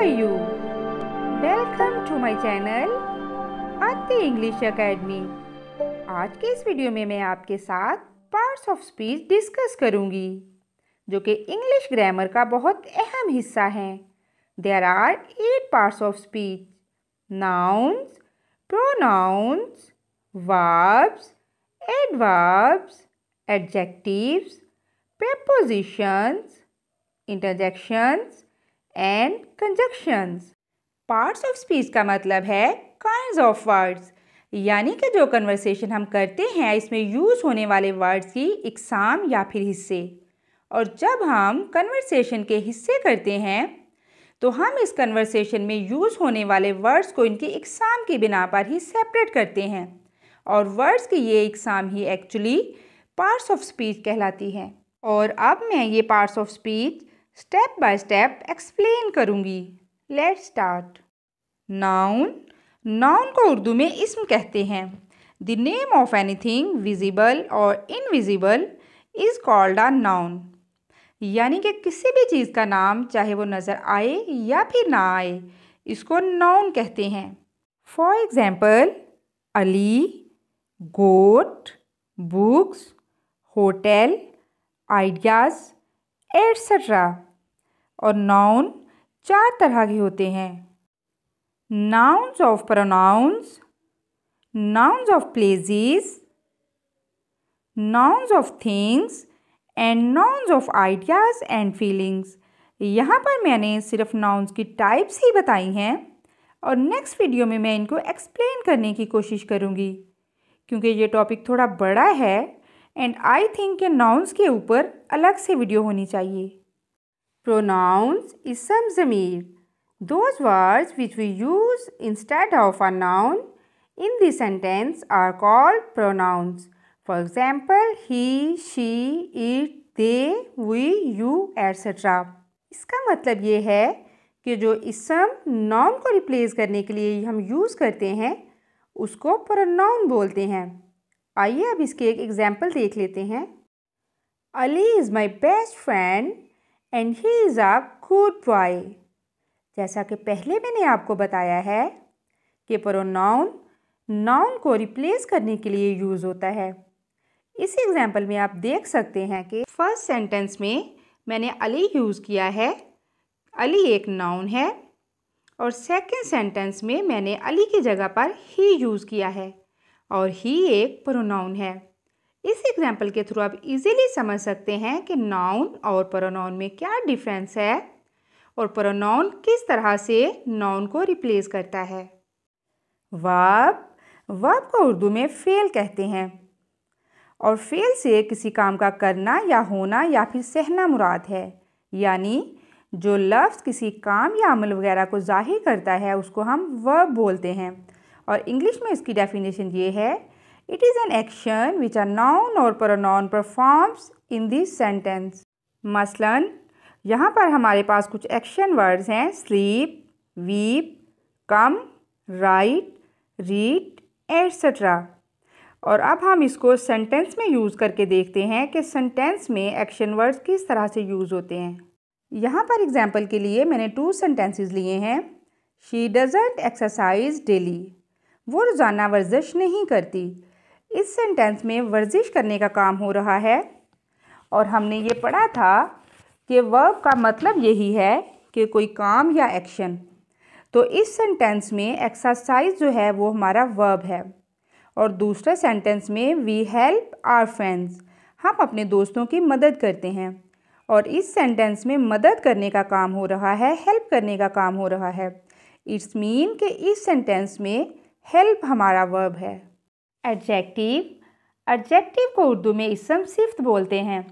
are you? Welcome to my channel Ati English Academy. आज के इस वीडियो में मैं आपके साथ पार्ट्स ऑफ स्पीच डिस्कस करूंगी जो कि इंग्लिश ग्रामर का बहुत अहम हिस्सा है there are eight parts of speech nouns pronouns verbs adverbs adjectives prepositions interjections and conjunctions parts of speech का मतलब है काइंड ऑफ वर्ड्स यानी कि जो कन्वर्सेशन हम करते हैं इसमें यूज़ होने वाले वर्ड्स की इकसाम या फिर हिस्से और जब हम कन्वर्सेशन के हिस्से करते हैं तो हम इस कन्वर्सेशन में यूज़ होने वाले वर्ड्स को इनकी इकसाम की बिना पर ही सेपरेट करते हैं और वर्ड्स की ये इकसाम ही एक्चुअली पार्ट्स ऑफ स्पीच कहलाती है और अब मैं ये parts of speech step by step explain करूँगी लेट स्टार्ट नाउन नाउन को उर्दू में इसम कहते हैं the name of anything visible और invisible is called a noun यानी कि किसी भी चीज़ का नाम चाहे वो नज़र आए या फिर ना आए इसको नाउन कहते हैं for example Ali goat books hotel ideas etcetera और नाउन चार तरह के होते हैं nouns of pronouns nouns of places nouns of things and nouns of ideas and feelings यहाँ पर मैंने सिर्फ नाउन्स की टाइप्स ही बताई हैं और नेक्स्ट वीडियो में मैं इनको एक्सप्लेन करने की कोशिश करूँगी क्योंकि ये टॉपिक थोड़ा बड़ा है एंड आई थिंक के नाउन्स के ऊपर अलग से वीडियो होनी चाहिए Pronouns ism zamir. Those words which we use instead of a noun in the sentence are called pronouns. For example, he, she, it, they, we, you, etc. इसका मतलब ये है कि जो इसम नाउन को रिप्लेस करने के लिए हम यूज़ करते हैं उसको प्रोनाउन बोलते हैं आइए अब इसके एक एग्जाम्पल देख लेते हैं Ali is my best friend and he is a good boy जैसा कि पहले मैंने आपको बताया है कि प्रोनाउन नाउन को रिप्लेस करने के लिए यूज़ होता है इस एग्जाम्पल में आप देख सकते हैं कि फर्स्ट सेंटेंस में मैंने अली यूज़ किया है अली एक नाउन है और सेकेंड सेंटेंस में मैंने अली की जगह पर ही यूज़ किया है और ही एक प्रोनाउन है इस एग्जाम्पल के थ्रू आप इजीली समझ सकते हैं कि नाउन और प्रोनाउन में क्या डिफरेंस है और प्रोनाउन किस तरह से नाउन को रिप्लेस करता है वाप वाप को उर्दू में फेल कहते हैं और फेल से किसी काम का करना या होना या फिर सहना मुराद है यानी जो लफ्ज़ किसी काम या अमल वगैरह को जाहिर करता है उसको हम वर्ब बोलते हैं और इंग्लिश में इसकी डेफिनेशन ये है It is an action which a noun or pronoun performs in this sentence. मसलन यहाँ पर हमारे पास कुछ एक्शन वर्ड्स हैं sleep weep come write read etcetera और अब हम इसको सेंटेंस में यूज़ करके देखते हैं कि सेंटेंस में एक्शन वर्ड्स किस तरह से यूज़ होते हैं यहाँ पर एग्जाम्पल के लिए मैंने टू सेंटेंसेस लिए हैं शी डजेंट एक्सरसाइज डेली वो रोज़ाना वर्जिश नहीं करती इस सेंटेंस में वर्जिश करने का काम हो रहा है और हमने ये पढ़ा था कि वर्ब का मतलब यही है कि कोई काम या एक्शन तो इस सेंटेंस में एक्सरसाइज जो है वो हमारा वर्ब है और दूसरे सेंटेंस में वी हेल्प आर फ्रेंड्स हम अपने दोस्तों की मदद करते हैं और इस सेंटेंस में मदद करने का काम हो रहा है हेल्प करने का काम हो रहा है इट्स मीन के इस सेंटेंस में हेल्प हमारा वर्ब है एडजेक्टिव एडजेक्टिव को उर्दू में इसम सिफ्त बोलते हैं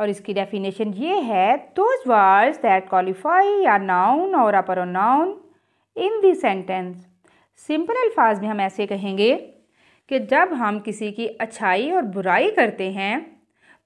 और इसकी डेफिनेशन ये है दोज वर्ड्स दैट क्वालिफाई या नाउन और pronoun in the sentence simple अल्फाज में हम ऐसे कहेंगे कि जब हम किसी की अच्छाई और बुराई करते हैं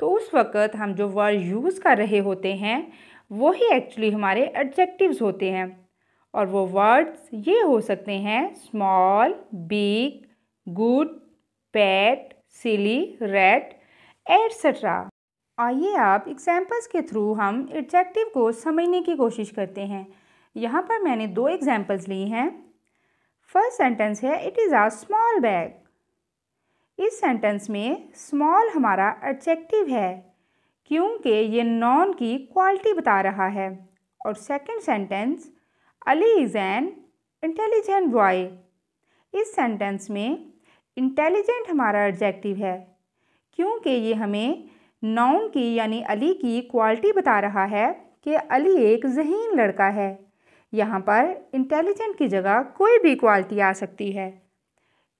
तो उस वक़्त हम जो वर्ड यूज़ कर रहे होते हैं वही एक्चुअली हमारे एडजेक्टिव्स होते हैं और वो वर्ड्स ये हो सकते हैं small big good fat silly red etcetera आइए आप एग्जाम्पल्स के थ्रू हम एडजेक्टिव को समझने की कोशिश करते हैं यहाँ पर मैंने दो एग्जाम्पल्स ली हैं फर्स्ट सेंटेंस है it is a small bag इस सेंटेंस में स्मॉल हमारा एडजेक्टिव है क्योंकि ये नॉन की क्वालिटी बता रहा है और second sentence Ali is an intelligent boy इस सेंटेंस में इंटेलिजेंट हमारा एडजेक्टिव है क्योंकि ये हमें नाउन की यानी अली की क्वालिटी बता रहा है कि अली एक जहीन लड़का है यहाँ पर इंटेलिजेंट की जगह कोई भी क्वालिटी आ सकती है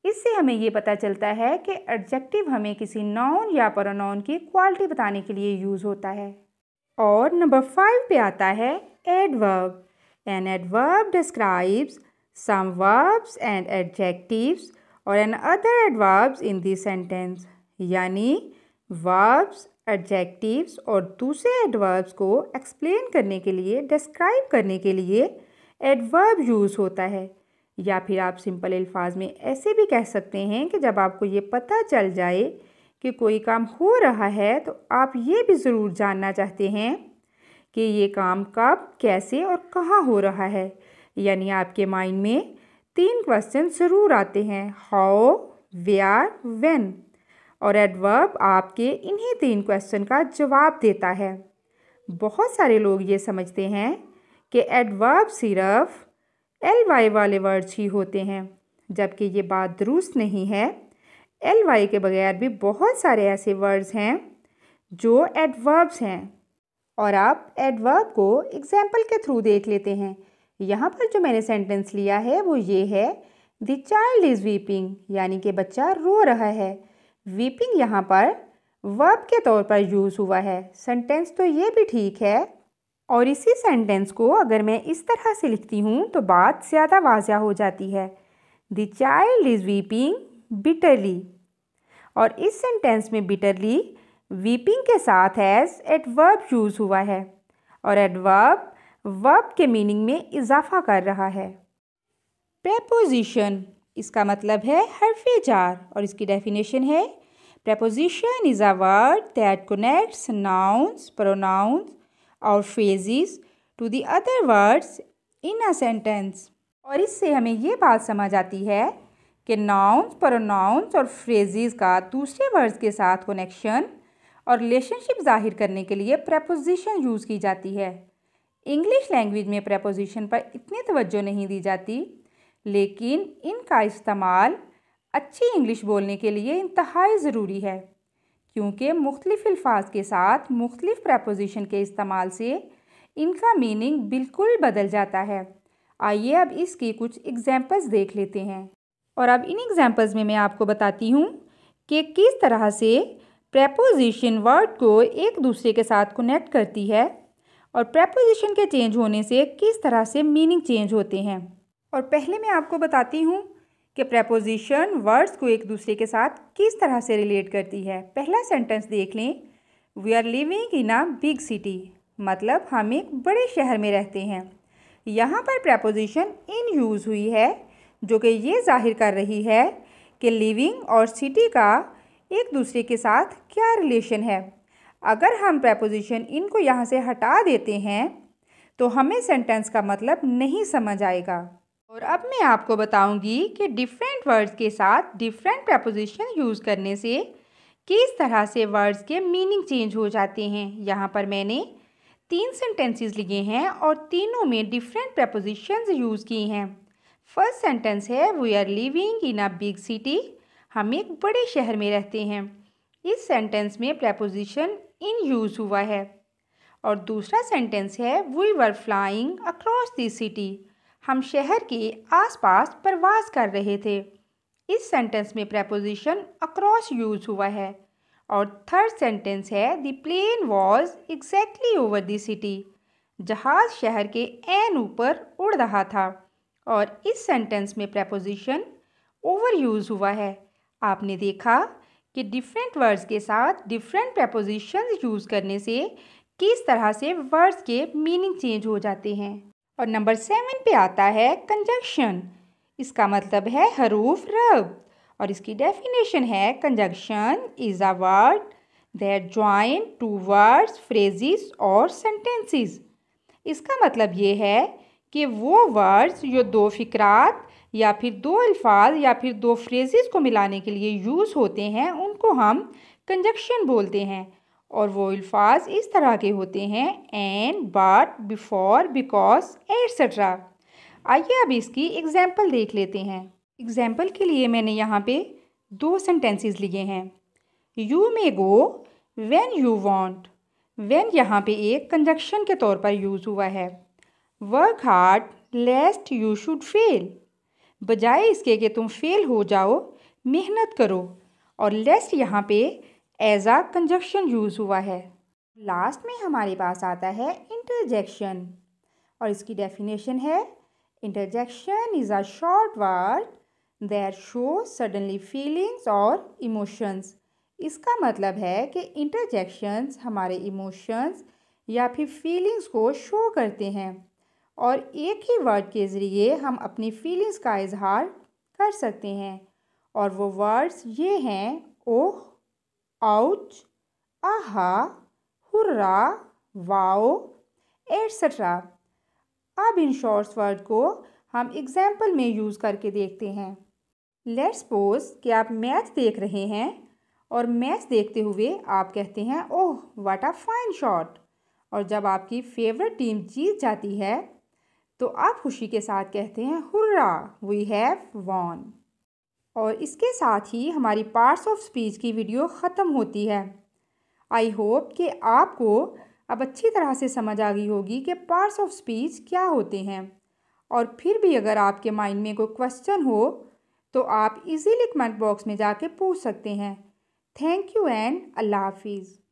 इससे हमें ये पता चलता है कि एडजेक्टिव हमें किसी नाउन या प्रोनाउन की क्वालिटी बताने के लिए यूज़ होता है और नंबर फाइव पे आता है adverb an adverb describes some verbs and adjectives और an other adverbs in this sentence यानी वर्ब्स एडजेक्टिव्स और दूसरे एडवर्ब्स को एक्सप्लेन करने के लिए डिस्क्राइब करने के लिए एडवर्ब यूज़ होता है या फिर आप सिंपल अल्फाज में ऐसे भी कह सकते हैं कि जब आपको ये पता चल जाए कि कोई काम हो रहा है तो आप ये भी ज़रूर जानना चाहते हैं कि ये काम कब कैसे और कहाँ हो रहा है यानी आपके माइंड में तीन क्वेश्चन ज़रूर आते हैं हाउ वे आर वेन और एडवर्ब आपके इन्हीं तीन क्वेश्चन का जवाब देता है बहुत सारे लोग ये समझते हैं कि एडवर्ब सिर्फ एल वाई वाले वर्ड्स ही होते हैं जबकि ये बात दुरुस्त नहीं है एल वाई के बगैर भी बहुत सारे ऐसे वर्ड्स हैं जो एडवर्ब्स हैं और आप एडवर्ब को एग्जाम्पल के थ्रू देख लेते हैं यहाँ पर जो मैंने सेंटेंस लिया है वो ये है द चाइल्ड इज़ वीपिंग यानी कि बच्चा रो रहा है वीपिंग यहाँ पर वर्ब के तौर पर यूज़ हुआ है सेंटेंस तो ये भी ठीक है और इसी सेंटेंस को अगर मैं इस तरह से लिखती हूँ तो बात ज़्यादा वाजिया हो जाती है the child is weeping bitterly और इस सेंटेंस में बिटरली वीपिंग के साथ एज एडवर्ब यूज़ हुआ है और एडवर्ब वर्ब के मीनिंग में इजाफा कर रहा है प्रेपोजिशन इसका मतलब है हरफे जार और इसकी डेफिनेशन है preposition is a word that connects nouns pronouns और phrases to the other words in a sentence और इससे हमें ये बात समझ आती है कि नाउंस प्रोनाउंस और फ्रेजिस का दूसरे वर्ड्स के साथ कनेक्शन और रिलेशनशिप जाहिर करने के लिए प्रेपोजिशन यूज़ की जाती है इंग्लिश लैंग्वेज में प्रपोजिशन पर इतनी तवज्जो नहीं दी जाती लेकिन इनका इस्तेमाल अच्छी इंग्लिश बोलने के लिए इंतहाई ज़रूरी है क्योंकि मुख्तलिफ़ अल्फाज के साथ मुख्तलिफ़ प्रपोजिशन के इस्तेमाल से इनका मीनिंग बिल्कुल बदल जाता है आइए अब इसके कुछ एग्ज़ाम्पल्स देख लेते हैं और अब इन एग्ज़ाम्पल्स में मैं आपको बताती हूँ कि किस तरह से प्रपोजिशन वर्ड को एक दूसरे के साथ कनेक्ट करती है और प्रेपोजिशन के चेंज होने से किस तरह से मीनिंग चेंज होते हैं और पहले मैं आपको बताती हूँ कि प्रेपोजिशन वर्ड्स को एक दूसरे के साथ किस तरह से रिलेट करती है पहला सेंटेंस देख लें we are living in a big city मतलब हम एक बड़े शहर में रहते हैं यहाँ पर प्रेपोजिशन इन यूज़ हुई है जो कि ये जाहिर कर रही है कि लिविंग और सिटी का एक दूसरे के साथ क्या रिलेशन है अगर हम प्रेपोजिशन इनको यहाँ से हटा देते हैं तो हमें सेंटेंस का मतलब नहीं समझ आएगा और अब मैं आपको बताऊंगी कि डिफरेंट वर्ड्स के साथ डिफरेंट प्रपोजिशन यूज़ करने से किस तरह से वर्ड्स के मीनिंग चेंज हो जाते हैं यहाँ पर मैंने तीन सेंटेंसेस लिए हैं और तीनों में डिफरेंट प्रपोजिशंस यूज़ की हैं फर्स्ट सेंटेंस है we are living in a big city हम एक बड़े शहर में रहते हैं इस सेंटेंस में प्रपोजिशन इन यूज़ हुआ है और दूसरा सेंटेंस है we were flying across the city हम शहर के आसपास प्रवास कर रहे थे इस सेंटेंस में प्रपोजिशन अक्रॉस यूज़ हुआ है और थर्ड सेंटेंस है the plane was exactly over the city जहाज़ शहर के एन ऊपर उड़ रहा था और इस सेंटेंस में प्रपोजिशन ओवर यूज़ हुआ है आपने देखा कि डिफरेंट वर्ड्स के साथ डिफरेंट प्रपोजिशन यूज़ करने से किस तरह से वर्ड्स के मीनिंग चेंज हो जाते हैं और नंबर सेवन पे आता है कंजक्शन इसका मतलब है हरूफ रब और इसकी डेफिनेशन है conjunction is a word that join two words phrases और सेंटेंसेस इसका मतलब ये है कि वो वर्ड्स जो दो फिकरात या फिर दो अल्फाज या फिर दो फ्रेजेस को मिलाने के लिए यूज़ होते हैं उनको हम कंजक्शन बोलते हैं और वो अल्फाज इस तरह के होते हैं and but before because etcetera आइए अब इसकी एग्ज़ाम्पल देख लेते हैं एग्ज़ाम्पल के लिए मैंने यहाँ पे दो सेंटेंसेस लिए हैं you may go when you want when यहाँ पे एक कंजक्शन के तौर पर यूज़ हुआ है work hard lest you should fail बजाय इसके कि तुम फेल हो जाओ मेहनत करो और लेस्ट यहाँ पे एज आ कंजक्शन यूज़ हुआ है लास्ट में हमारे पास आता है इंटरजेक्शन और इसकी डेफिनेशन है interjection is a short word there show suddenly feelings और इमोशंस इसका मतलब है कि इंटरजेक्शंस हमारे इमोशंस या फिर फीलिंग्स को शो करते हैं और एक ही वर्ड के ज़रिए हम अपनी फीलिंग्स का इजहार कर सकते हैं और वो वर्ड्स ये हैं oh ouch aha hurrah wow etcetera अब इन शॉर्ट्स वर्ड को हम एग्ज़ाम्पल में यूज़ करके देखते हैं लेट्स सपोज कि आप मैच देख रहे हैं और मैच देखते हुए आप कहते हैं ओह वाट अ फाइन शॉट और जब आपकी फेवरेट टीम जीत जाती है तो आप खुशी के साथ कहते हैं हुर्रा वी हैव वॉन और इसके साथ ही हमारी पार्ट्स ऑफ स्पीच की वीडियो ख़त्म होती है आई होप कि आपको अब अच्छी तरह से समझ आ गई होगी कि पार्ट्स ऑफ स्पीच क्या होते हैं और फिर भी अगर आपके माइंड में कोई क्वेश्चन हो तो आप इजीली कमेंट बॉक्स में जाके पूछ सकते हैं थैंक यू एंड अल्लाह हाफिज़